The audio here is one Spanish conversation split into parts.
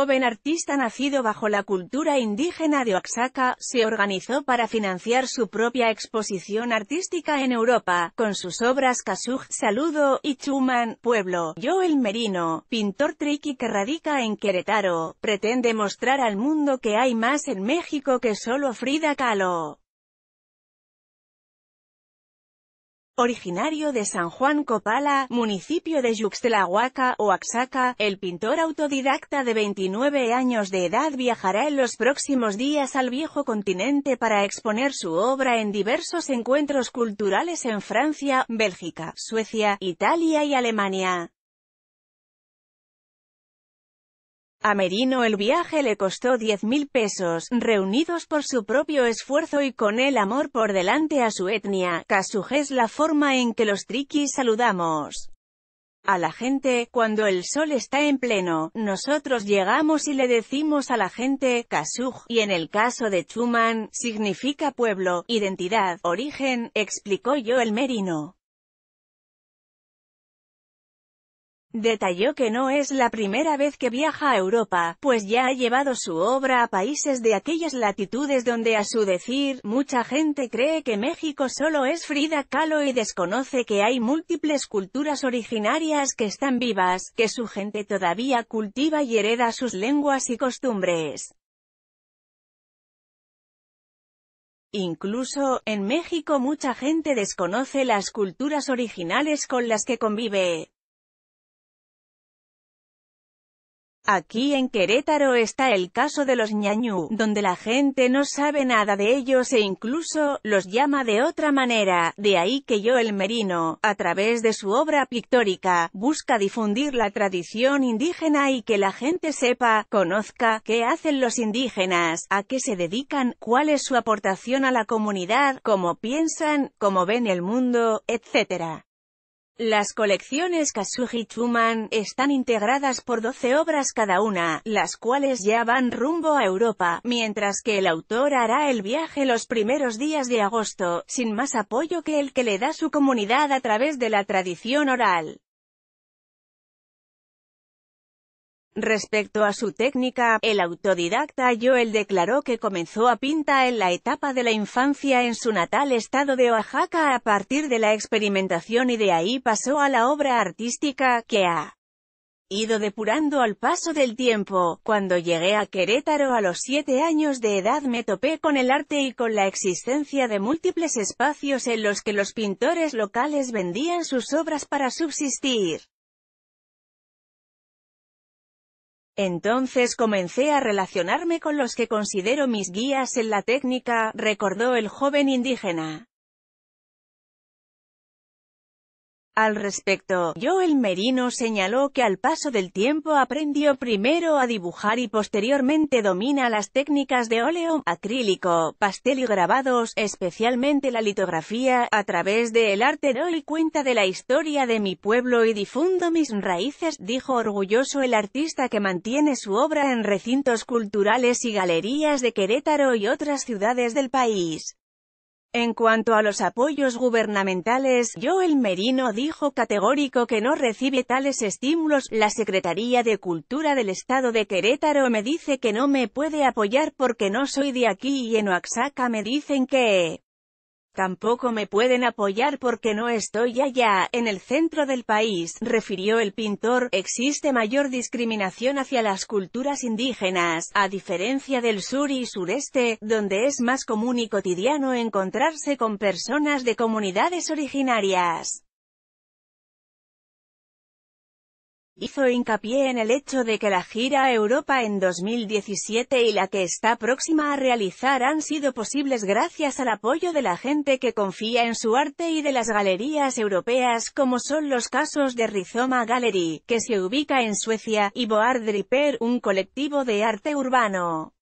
joven artista nacido bajo la cultura indígena de Oaxaca, se organizó para financiar su propia exposición artística en Europa, con sus obras Kasuj, Saludo y Chuman, Pueblo. Joel Merino, pintor triqui que radica en Querétaro, pretende mostrar al mundo que hay más en México que solo Frida Kahlo. Originario de San Juan Copala, municipio de Yuxtelahuaca, Oaxaca, el pintor autodidacta de 29 años de edad viajará en los próximos días al viejo continente para exponer su obra en diversos encuentros culturales en Francia, Bélgica, Suecia, Italia y Alemania. A Merino el viaje le costó 10.000 pesos, reunidos por su propio esfuerzo y con el amor por delante a su etnia. es la forma en que los triquis saludamos a la gente, cuando el sol está en pleno, nosotros llegamos y le decimos a la gente, Kasuj, y en el caso de Chuman, significa pueblo, identidad, origen, explicó yo el merino. Detalló que no es la primera vez que viaja a Europa, pues ya ha llevado su obra a países de aquellas latitudes donde a su decir, mucha gente cree que México solo es Frida Kahlo y desconoce que hay múltiples culturas originarias que están vivas, que su gente todavía cultiva y hereda sus lenguas y costumbres. Incluso, en México mucha gente desconoce las culturas originales con las que convive. Aquí en Querétaro está el caso de los ñañú, donde la gente no sabe nada de ellos e incluso, los llama de otra manera, de ahí que yo el Merino, a través de su obra pictórica, busca difundir la tradición indígena y que la gente sepa, conozca, qué hacen los indígenas, a qué se dedican, cuál es su aportación a la comunidad, cómo piensan, cómo ven el mundo, etc. Las colecciones Kazuji Chuman están integradas por 12 obras cada una, las cuales ya van rumbo a Europa, mientras que el autor hará el viaje los primeros días de agosto, sin más apoyo que el que le da su comunidad a través de la tradición oral. Respecto a su técnica, el autodidacta Joel declaró que comenzó a pintar en la etapa de la infancia en su natal estado de Oaxaca a partir de la experimentación y de ahí pasó a la obra artística, que ha ido depurando al paso del tiempo. Cuando llegué a Querétaro a los siete años de edad me topé con el arte y con la existencia de múltiples espacios en los que los pintores locales vendían sus obras para subsistir. Entonces comencé a relacionarme con los que considero mis guías en la técnica, recordó el joven indígena. Al respecto, Joel Merino señaló que al paso del tiempo aprendió primero a dibujar y posteriormente domina las técnicas de óleo, acrílico, pastel y grabados, especialmente la litografía, a través del arte doy cuenta de la historia de mi pueblo y difundo mis raíces, dijo orgulloso el artista que mantiene su obra en recintos culturales y galerías de Querétaro y otras ciudades del país. En cuanto a los apoyos gubernamentales, Joel Merino dijo categórico que no recibe tales estímulos. La Secretaría de Cultura del Estado de Querétaro me dice que no me puede apoyar porque no soy de aquí y en Oaxaca me dicen que Tampoco me pueden apoyar porque no estoy allá, en el centro del país, refirió el pintor, existe mayor discriminación hacia las culturas indígenas, a diferencia del sur y sureste, donde es más común y cotidiano encontrarse con personas de comunidades originarias. hizo hincapié en el hecho de que la gira a Europa en 2017 y la que está próxima a realizar han sido posibles gracias al apoyo de la gente que confía en su arte y de las galerías europeas como son los casos de Rizoma Gallery, que se ubica en Suecia, y Boardriper, un colectivo de arte urbano.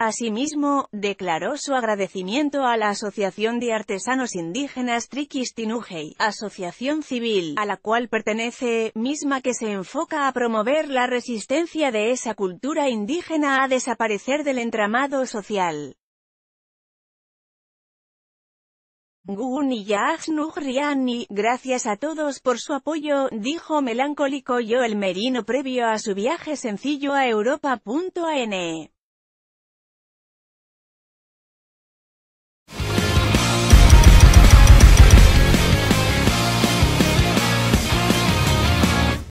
Asimismo, declaró su agradecimiento a la Asociación de Artesanos Indígenas Triquistinujey, asociación civil, a la cual pertenece, misma que se enfoca a promover la resistencia de esa cultura indígena a desaparecer del entramado social. Gun gracias a todos por su apoyo, dijo melancólico el Merino previo a su viaje sencillo a Europa.